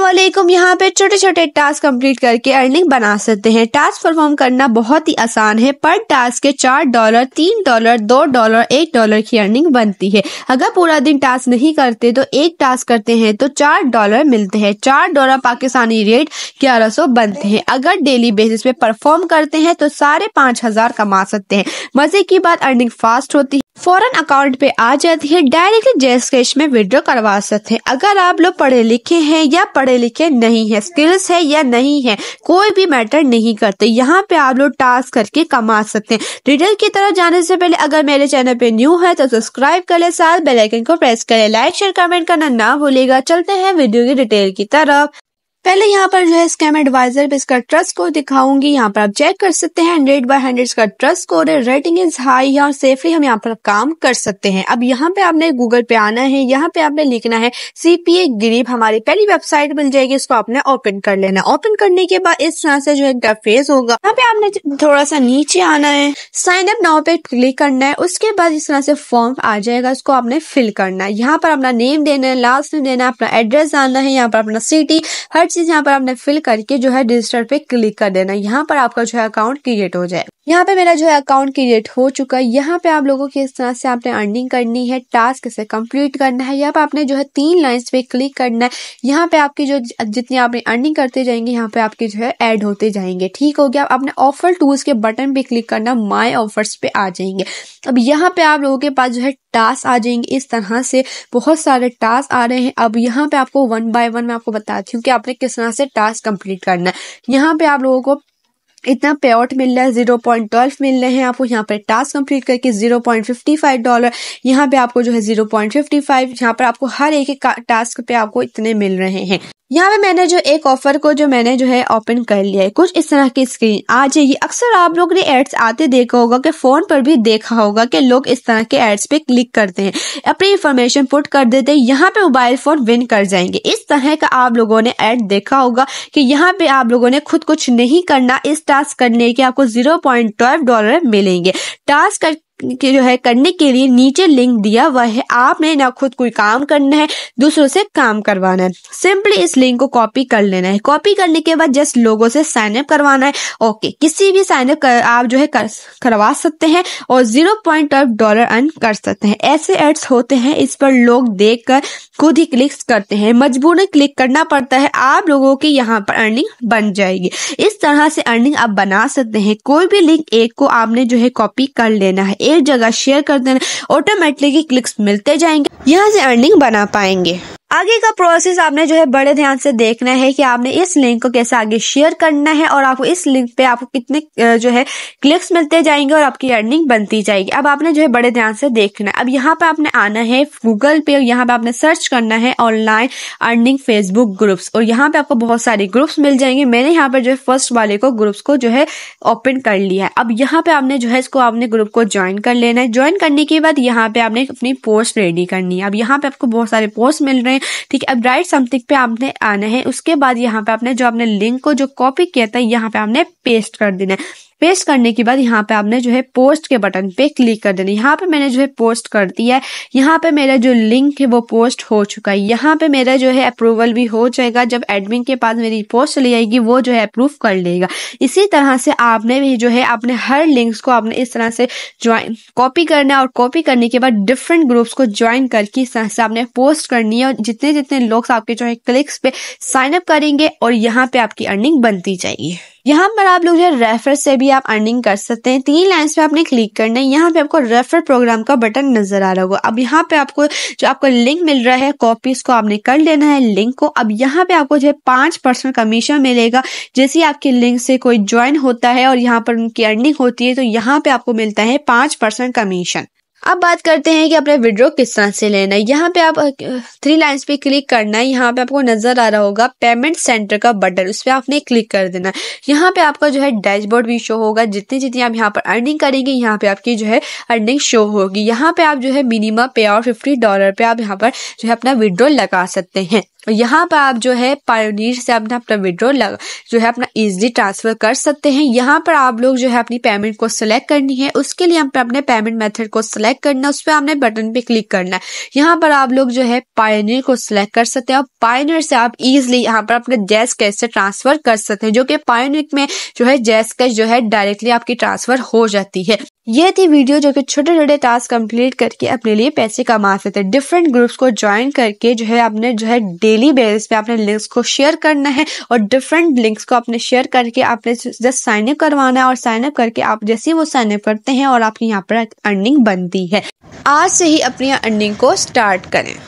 वालेकुम यहाँ पे छोटे छोटे टास्क कंप्लीट करके अर्निंग बना सकते हैं टास्क परफॉर्म करना बहुत ही आसान है पर टास्क के चार डॉलर तीन डॉलर दो डॉलर एक डॉलर की अर्निंग बनती है अगर पूरा दिन टास्क नहीं करते तो एक टास्क करते हैं तो चार डॉलर मिलते हैं चार डॉलर पाकिस्तानी रेट ग्यारह सौ बनते हैं अगर डेली बेसिस पे परफॉर्म करते हैं तो साढ़े पाँच हजार कमा सकते हैं मजे की बात अर्निंग फास्ट होती है फॉरन अकाउंट पे आ जाती है डायरेक्टली जैस कैश में विड्रॉ करवा सकते हैं अगर आप लोग पढ़े लिखे हैं या पढ़े लिखे नहीं है स्किल्स है या नहीं है कोई भी मैटर नहीं करते यहाँ पे आप लोग टास्क करके कमा सकते हैं डिटेल की तरफ जाने से पहले अगर मेरे चैनल पे न्यू है तो सब्सक्राइब कर ले साथ बेलाइकन को प्रेस करें लाइक शेयर कमेंट करना ना भूलेगा चलते हैं वीडियो की डिटेल की तरफ पहले यहाँ पर जो है स्कैम एडवाइजर इसका ट्रस्ट को दिखाऊंगी यहाँ पर आप चेक कर सकते हैं हंड्रेड बाय हंड्रेड इसका ट्रस्ट स्कोर है रेटिंग इज हाई और सेफली हम यहाँ पर काम कर सकते हैं अब यहाँ पे आपने गूगल पे आना है यहाँ पे आपने लिखना है सीपीए गरीब हमारी पहली वेबसाइट मिल जाएगी इसको आपने ओपन कर लेना ओपन करने के बाद इस तरह से जो है इंटरफेस होगा यहाँ पे आपने थोड़ा सा नीचे आना है साइन अप नाउ पे क्लिक करना है उसके बाद इस तरह से फॉर्म आ जाएगा इसको आपने फिल करना है यहाँ पर अपना नेम देना है लास्ट नेम देना है अपना एड्रेस आना है यहाँ पर अपना सिटी हर चीज यहाँ पर आपने फिल करके जो है रजिस्टर पे क्लिक कर देना यहाँ पर आपका जो है अकाउंट क्रिएट हो जाए यहाँ पे मेरा जो है अकाउंट क्रिएट हो चुका है यहाँ पे आप लोगों की इस तरह से आपने अर्निंग करनी है टास्क से कंप्लीट करना है यहाँ पे आपने जो है तीन लाइन्स पे क्लिक करना है यहाँ पे आपकी जो जितनी आपने अर्निंग करते जाएंगे यहाँ पे आपके जो है ऐड होते जाएंगे ठीक हो गया आपने ऑफर टूल्स के बटन पे क्लिक करना माई ऑफर्स पे आ जाएंगे अब यहाँ पे आप लोगों के पास जो है टास्क आ जाएंगे इस तरह से बहुत सारे टास्क आ रहे हैं अब यहाँ पे आपको वन बाय वन मैं आपको बताती हूँ कि आपने किस तरह से टास्क कंप्लीट करना है यहाँ पे आप लोगों को इतना पे आउट मिल रहा है जीरो पॉइंट ट्वेल्व मिल रहे हैं आपको यहाँ पर टास्क कंप्लीट करके zero point fifty five dollar यहाँ पे आपको जो है जीरो पॉइंट फिफ्टी फाइव यहाँ पर आपको हर एक टास्क पे आपको इतने मिल रहे हैं यहाँ पे मैंने जो एक ऑफर को जो मैंने जो है ओपन कर लिया है कुछ इस तरह की स्क्रीन आ जाएगी अक्सर आप लोग ने एड्स आते देखा होगा कि फोन पर भी देखा होगा कि लोग इस तरह के एड्स पे क्लिक करते हैं अपनी इंफॉर्मेशन पुट कर देते हैं यहाँ पे मोबाइल फोन विन कर जाएंगे इस तरह का आप लोगों ने एड देखा होगा कि यहाँ पे आप लोगों ने खुद कुछ नहीं करना इस टास्क करने के आपको जीरो डॉलर मिलेंगे टास्क के जो है करने के लिए नीचे लिंक दिया हुआ है आपने ना खुद कोई काम करना है दूसरों से काम करवाना है सिंपली इस लिंक को कॉपी कर लेना है कॉपी करने के बाद जस्ट लोगों से साइन अप करवाना है ओके किसी भी साइन अप कर, आप जो है कर, करवा सकते हैं और जीरो पॉइंट डॉलर अर्न कर सकते हैं ऐसे एड्स होते हैं इस पर लोग देख कर खुद ही क्लिक करते हैं मजबूरन क्लिक करना पड़ता है आप लोगों की यहाँ पर अर्निंग बन जाएगी इस तरह से अर्निंग आप बना सकते हैं कोई भी लिंक एक को आपने जो है कॉपी कर लेना है एक जगह शेयर कर देने ऑटोमेटिकली क्लिक्स मिलते जाएंगे यहाँ से अर्निंग बना पाएंगे आगे का प्रोसेस आपने जो है बड़े ध्यान से देखना है कि आपने इस लिंक को कैसे आगे शेयर करना है और आपको इस लिंक पे आपको कितने जो है क्लिक्स मिलते जाएंगे और आपकी अर्निंग बनती जाएगी अब आपने जो है बड़े ध्यान से देखना है अब यहाँ पे आपने आना है गूगल पे और यहाँ पे आपने सर्च करना है ऑनलाइन अर्निंग फेसबुक ग्रुप्स और यहाँ पे आपको बहुत सारे ग्रुप्स मिल जाएंगे मैंने यहाँ पर जो है फर्स्ट वाले को ग्रुप्स को जो है ओपन कर लिया है अब यहाँ पे आपने जो है इसको आपने ग्रुप को ज्वाइन कर लेना है ज्वाइन करने के बाद यहाँ पे आपने अपनी पोस्ट रेडी करनी है अब यहाँ पे आपको बहुत सारे पोस्ट मिल रहे हैं ठीक है अब राइट समथिंग पे आपने आना है उसके बाद यहाँ पे आपने जो आपने लिंक को जो कॉपी किया था यहाँ पे आपने पेस्ट कर देना है पेस्ट करने के बाद यहाँ पे आपने जो है पोस्ट के बटन पे क्लिक कर देना यहाँ पे मैंने जो है पोस्ट कर दिया है यहाँ पे मेरा जो लिंक है वो पोस्ट हो चुका है यहाँ पे मेरा जो है अप्रूवल भी हो जाएगा जब एडमिन के पास मेरी पोस्ट चली जाएगी वो जो है अप्रूव कर लेगा इसी तरह से आपने भी जो है अपने हर लिंक्स को आपने इस तरह से ज्वाइन कॉपी करना और कॉपी करने के बाद डिफरेंट ग्रुप्स को ज्वाइन करके इस तरह से आपने पोस्ट करनी है और जितने जितने लोग आपके जो है क्लिक्स पे साइन अप करेंगे और यहाँ पे आपकी अर्निंग बनती जाएगी यहाँ पर आप लोग जो है रेफर से भी आप अर्निंग कर सकते हैं तीन लाइन्स पे आपने क्लिक करना है यहाँ पे आपको रेफर प्रोग्राम का बटन नजर आ रहा होगा अब यहाँ पे आपको जो आपको लिंक मिल रहा है कॉपी को आपने कर लेना है लिंक को अब यहाँ पे आपको जो है पांच परसेंट कमीशन मिलेगा जैसे ही आपके लिंक से कोई ज्वाइन होता है और यहाँ पर उनकी अर्निंग होती है तो यहाँ पे आपको मिलता है पांच परसेंट कमीशन अब बात करते हैं कि अपने विड्रो किस तरह से लेना है यहाँ पे आप थ्री लाइंस पे क्लिक करना है यहाँ पे आपको नजर आ रहा होगा पेमेंट सेंटर का बटन उस पर आपने क्लिक कर देना है यहाँ पे आपका जो है डैशबोर्ड भी शो होगा जितनी जितनी आप यहाँ पर अर्निंग करेंगे यहाँ पे आपकी जो है अर्निंग शो होगी यहाँ पे आप जो है मिनिमम पे और फिफ्टी डॉलर पे आप यहाँ पर जो है अपना विड्रो लगा सकते हैं यहाँ पर आप जो है पायोनियर से अपना अपना विड्रो लगा जो है अपना इजीली ट्रांसफर कर सकते हैं यहाँ पर आप लोग जो है अपनी पेमेंट को सिलेक्ट करनी है उसके लिए हम अपने पेमेंट मेथड को सिलेक्ट करना है उस पर आपने बटन पे क्लिक करना है यहाँ पर आप लोग जो है पायोनियर को सिलेक्ट कर सकते हैं और पायोनियर से आप इजिली यहाँ पर अपने जैस कैश से ट्रांसफर कर सकते हैं जो कि पायोनिक में जो है जैस कैश जो है डायरेक्टली आपकी ट्रांसफर हो जाती है ये थी वीडियो जो कि छोटे छोटे टास्क कंप्लीट करके अपने लिए पैसे कमा सकते हैं डिफरेंट ग्रुप्स को ज्वाइन करके जो है आपने जो है डेली बेसिस पे आपने लिंक्स को शेयर करना है और डिफरेंट लिंक्स को आपने शेयर करके आपने जस्ट साइन अप करवाना है और साइन अप करके आप जैसे ही वो साइन अप करते हैं और आपकी यहाँ पर अर्निंग बनती है आज से ही अपनी अर्निंग को स्टार्ट करें